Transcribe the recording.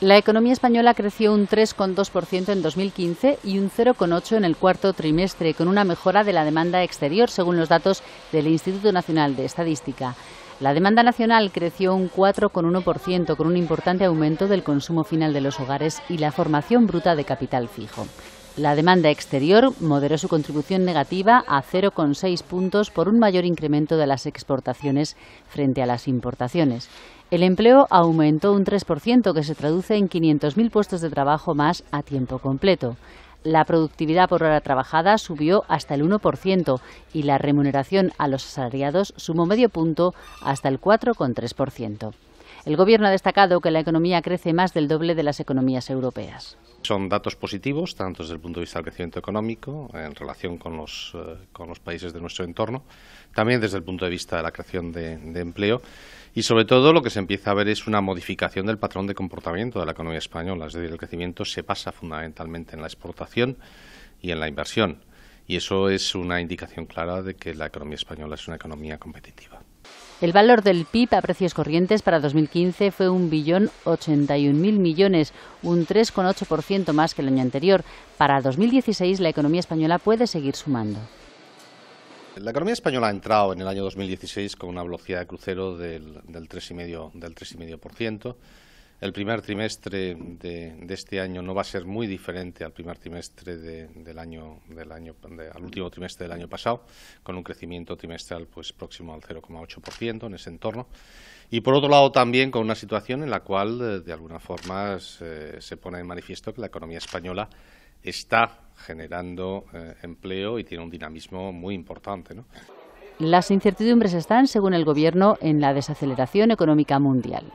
La economía española creció un 3,2% en 2015 y un 0,8% en el cuarto trimestre, con una mejora de la demanda exterior, según los datos del Instituto Nacional de Estadística. La demanda nacional creció un 4,1%, con un importante aumento del consumo final de los hogares y la formación bruta de capital fijo. La demanda exterior moderó su contribución negativa a 0,6 puntos por un mayor incremento de las exportaciones frente a las importaciones. El empleo aumentó un 3%, que se traduce en 500.000 puestos de trabajo más a tiempo completo. La productividad por hora trabajada subió hasta el 1% y la remuneración a los asalariados sumó medio punto hasta el 4,3%. El Gobierno ha destacado que la economía crece más del doble de las economías europeas. Son datos positivos, tanto desde el punto de vista del crecimiento económico, en relación eh, con los, países de nuestro entorno, también desde el punto de vista de la creación de, de empleo y sobre todo lo que se empieza a ver es una modificación del patrón de comportamiento de la economía española, es decir, el crecimiento se pasa fundamentalmente en la exportación y en la inversión. Y eso es una indicación clara de que la economía española es una economía competitiva. El valor del PIB a precios corrientes para 2015 fue 1.081.000 millones, un 3,8% más que el año anterior. Para 2016 la economía española puede seguir sumando. La economía española ha entrado en el año 2016 con una velocidad de crucero del, del 3,5%. El primer trimestre de, este año no va a ser muy diferente al primer trimestre del año, del año al último trimestre del año pasado, con un crecimiento trimestral pues próximo al 0,8% en ese entorno. Y por otro lado también con una situación en la cual eh, de alguna forma eh, se, pone en manifiesto que la economía española está generando eh, empleo y tiene un dinamismo muy importante. Las incertidumbres están, según el Gobierno, en la desaceleración económica mundial.